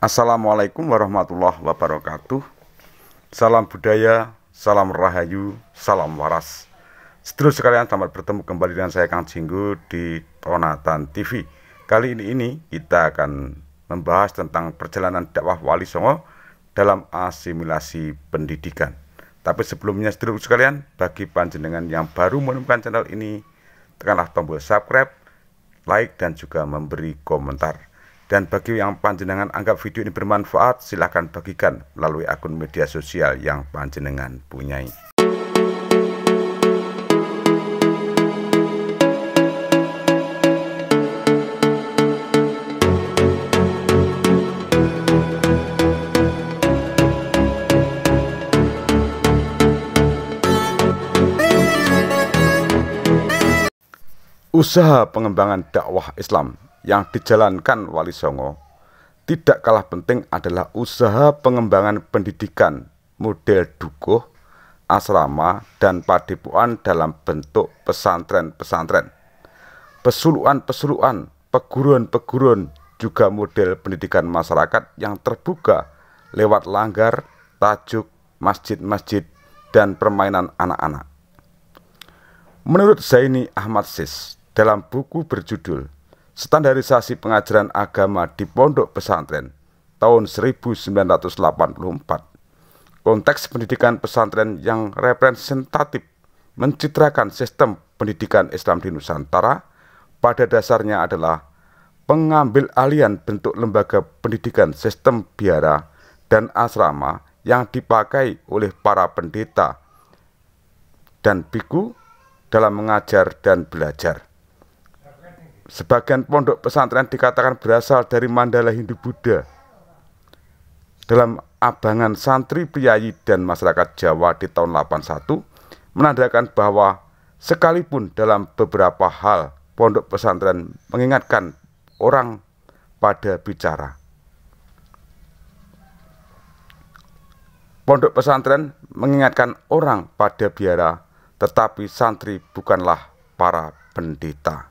Assalamualaikum warahmatullahi wabarakatuh. Salam budaya, salam rahayu, salam waras. Sedulur sekalian, selamat bertemu kembali dengan saya Kang Jinggu di Tonatan TV. Kali ini ini kita akan membahas tentang perjalanan dakwah Wali Songo dalam asimilasi pendidikan. Tapi sebelumnya sedulur sekalian, bagi panjenengan yang baru menemukan channel ini, tekanlah tombol subscribe, like dan juga memberi komentar. Dan bagi yang panjenengan anggap video ini bermanfaat, silahkan bagikan melalui akun media sosial yang panjenengan punyai. Usaha pengembangan dakwah Islam yang dijalankan Wali Songo, tidak kalah penting adalah usaha pengembangan pendidikan model dukuh, asrama, dan padepokan dalam bentuk pesantren-pesantren. Pesuluan-pesuluan, peguruan-peguruan juga model pendidikan masyarakat yang terbuka lewat langgar, tajuk, masjid-masjid, dan permainan anak-anak. Menurut Zaini Ahmad Sis, dalam buku berjudul standarisasi pengajaran agama di pondok pesantren tahun 1984. Konteks pendidikan pesantren yang representatif mencitrakan sistem pendidikan Islam di Nusantara pada dasarnya adalah pengambil alian bentuk lembaga pendidikan sistem biara dan asrama yang dipakai oleh para pendeta dan biku dalam mengajar dan belajar. Sebagian pondok pesantren dikatakan berasal dari mandala Hindu Buddha. Dalam abangan santri priayi dan masyarakat Jawa di tahun 81 menandakan bahwa sekalipun dalam beberapa hal pondok pesantren mengingatkan orang pada bicara. Pondok pesantren mengingatkan orang pada biara, tetapi santri bukanlah para pendeta.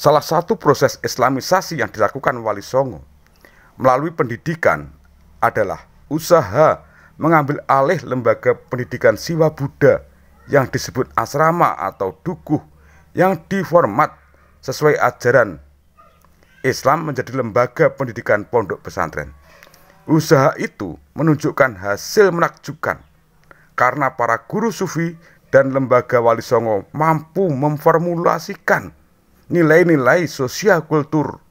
Salah satu proses islamisasi yang dilakukan Wali Songo melalui pendidikan adalah usaha mengambil alih lembaga pendidikan Siwa Buddha yang disebut asrama atau dukuh yang diformat sesuai ajaran Islam menjadi lembaga pendidikan pondok pesantren. Usaha itu menunjukkan hasil menakjubkan karena para guru sufi dan lembaga wali songo mampu memformulasikan nilai-nilai sosial kultur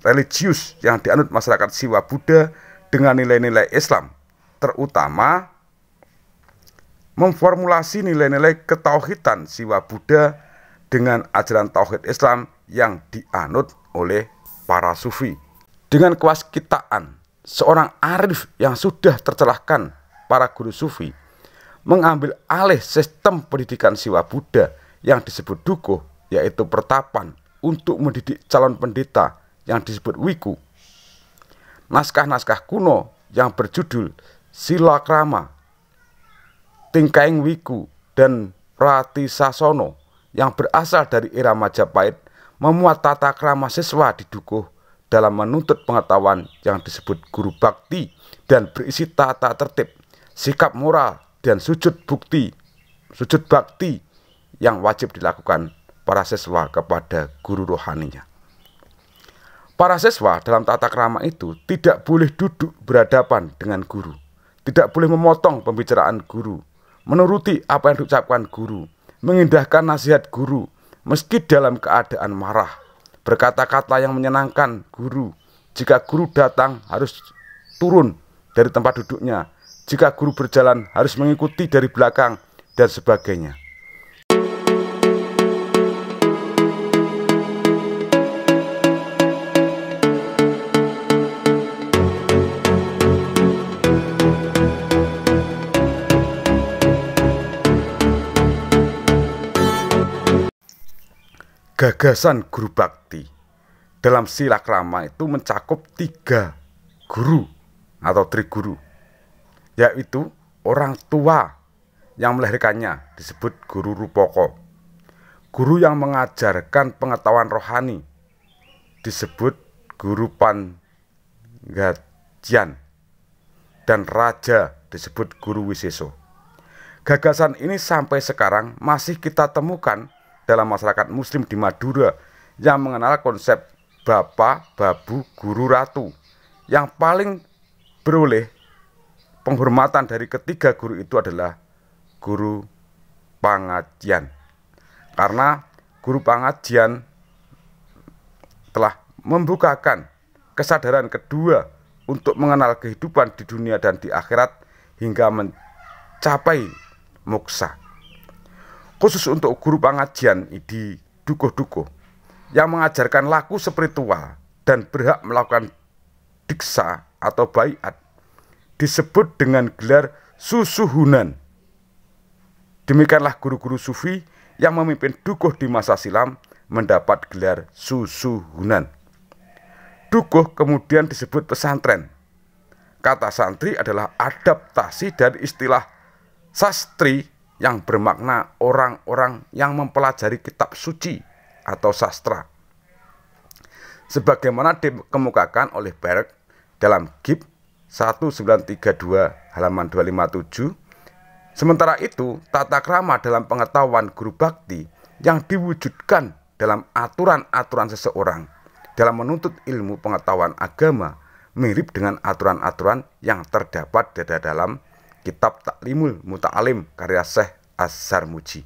religius yang dianut masyarakat Siwa Buddha dengan nilai-nilai Islam, terutama memformulasi nilai-nilai ketauhidan Siwa Buddha dengan ajaran tauhid Islam yang dianut oleh para sufi. Dengan kewaskitaan, seorang arif yang sudah tercelahkan para guru sufi mengambil alih sistem pendidikan Siwa Buddha yang disebut dukuh yaitu Pertapan untuk mendidik calon pendeta yang disebut Wiku. Naskah-naskah kuno yang berjudul sila krama Tingkaing Wiku, dan Prati Sasono yang berasal dari era Majapahit memuat tata krama siswa di Dukuh dalam menuntut pengetahuan yang disebut guru bakti dan berisi tata tertib, sikap moral, dan sujud bukti, sujud bakti yang wajib dilakukan para siswa kepada guru rohaninya. Para siswa dalam tata krama itu tidak boleh duduk berhadapan dengan guru, tidak boleh memotong pembicaraan guru, menuruti apa yang diucapkan guru, mengindahkan nasihat guru, meski dalam keadaan marah, berkata-kata yang menyenangkan guru. Jika guru datang harus turun dari tempat duduknya, jika guru berjalan harus mengikuti dari belakang, dan sebagainya. gagasan guru bakti dalam sila silakrama itu mencakup tiga guru atau tri guru, yaitu orang tua yang melahirkannya disebut guru rupoko guru yang mengajarkan pengetahuan rohani disebut guru pan panggajian dan raja disebut guru wiseso gagasan ini sampai sekarang masih kita temukan dalam masyarakat muslim di Madura yang mengenal konsep Bapak, Babu, Guru, Ratu yang paling beroleh penghormatan dari ketiga guru itu adalah guru pangajian karena guru pangajian telah membukakan kesadaran kedua untuk mengenal kehidupan di dunia dan di akhirat hingga mencapai moksa khusus untuk guru pengajian di dukuh-dukuh yang mengajarkan laku spiritual dan berhak melakukan diksa atau baiat disebut dengan gelar susuhunan. Demikianlah guru-guru sufi yang memimpin dukuh di masa silam mendapat gelar susuhunan. Dukuh kemudian disebut pesantren. Kata santri adalah adaptasi dari istilah sastri yang bermakna orang-orang yang mempelajari kitab suci atau sastra. Sebagaimana dikemukakan oleh Berg dalam Gib 1932 halaman 257, sementara itu tata krama dalam pengetahuan guru bakti yang diwujudkan dalam aturan-aturan seseorang dalam menuntut ilmu pengetahuan agama mirip dengan aturan-aturan yang terdapat di dalam Kitab Taklimul Muta'alim karya Syekh Azhar Muji.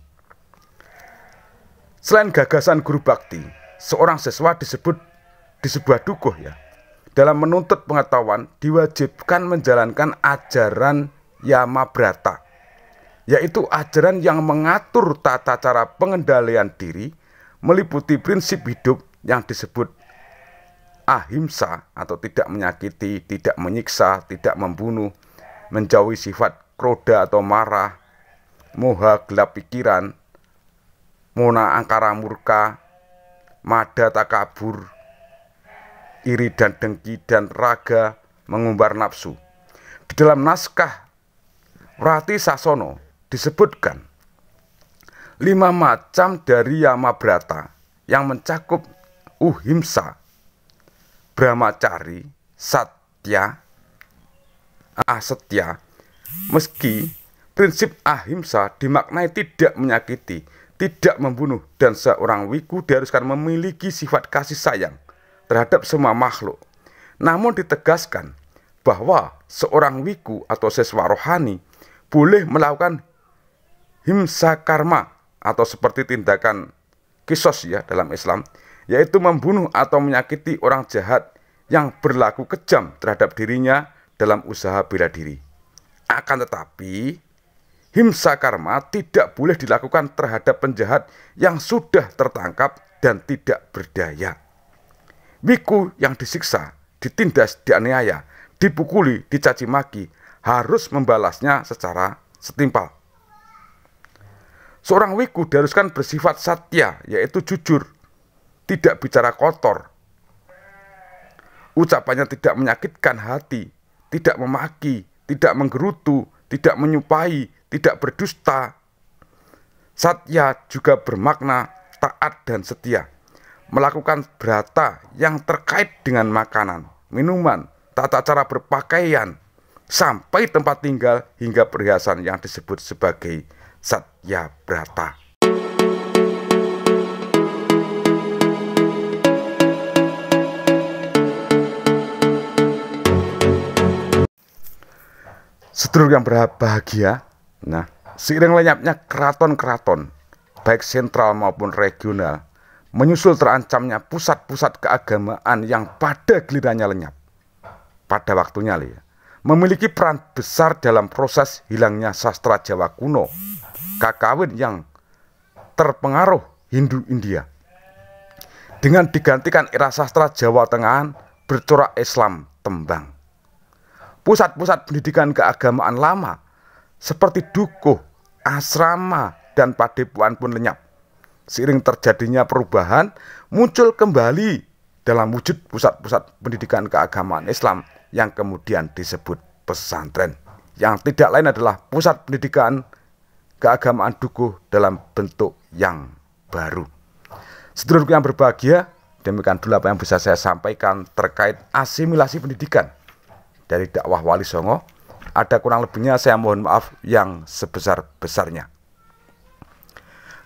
Selain gagasan guru bakti, seorang siswa disebut di sebuah dukuh ya. Dalam menuntut pengetahuan diwajibkan menjalankan ajaran Yama Yamabrata, yaitu ajaran yang mengatur tata cara pengendalian diri meliputi prinsip hidup yang disebut ahimsa atau tidak menyakiti, tidak menyiksa, tidak membunuh, menjauhi sifat kroda atau marah, moha gelap pikiran, mona angkara murka, mada takabur, iri dan dengki dan raga mengumbar nafsu. Di dalam naskah Rati Sasono disebutkan lima macam dari Yama Brata yang mencakup Uhimsa, Brahmacari, Satya, asetya. Meski prinsip ahimsa dimaknai tidak menyakiti, tidak membunuh, dan seorang wiku diharuskan memiliki sifat kasih sayang terhadap semua makhluk. Namun ditegaskan bahwa seorang wiku atau seswa rohani boleh melakukan himsa karma atau seperti tindakan kisos ya dalam Islam, yaitu membunuh atau menyakiti orang jahat yang berlaku kejam terhadap dirinya dalam usaha bela diri. Akan tetapi, himsa karma tidak boleh dilakukan terhadap penjahat yang sudah tertangkap dan tidak berdaya. Wiku yang disiksa, ditindas, dianiaya, dipukuli, dicaci maki harus membalasnya secara setimpal. Seorang wiku diharuskan bersifat satya, yaitu jujur, tidak bicara kotor. Ucapannya tidak menyakitkan hati, tidak memaki, tidak menggerutu, tidak menyupai, tidak berdusta. Satya juga bermakna taat dan setia, melakukan berata yang terkait dengan makanan, minuman, tata cara berpakaian, sampai tempat tinggal hingga perhiasan yang disebut sebagai Satya berata. sedulur yang berbahagia. Nah, seiring lenyapnya keraton-keraton, baik sentral maupun regional, menyusul terancamnya pusat-pusat keagamaan yang pada gilirannya lenyap. Pada waktunya, ya, memiliki peran besar dalam proses hilangnya sastra Jawa kuno, kakawin yang terpengaruh Hindu-India. Dengan digantikan era sastra Jawa Tengahan bercorak Islam tembang pusat-pusat pendidikan keagamaan lama seperti dukuh, asrama, dan padepuan pun lenyap. Seiring terjadinya perubahan, muncul kembali dalam wujud pusat-pusat pendidikan keagamaan Islam yang kemudian disebut pesantren. Yang tidak lain adalah pusat pendidikan keagamaan dukuh dalam bentuk yang baru. Sedulurku yang berbahagia, demikian dulu apa yang bisa saya sampaikan terkait asimilasi pendidikan dari dakwah Wali Songo. Ada kurang lebihnya saya mohon maaf yang sebesar-besarnya.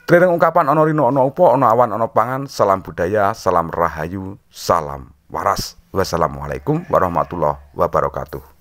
Terima ungkapan ono rino ono upo ono awan ono pangan salam budaya salam rahayu salam waras wassalamualaikum warahmatullahi wabarakatuh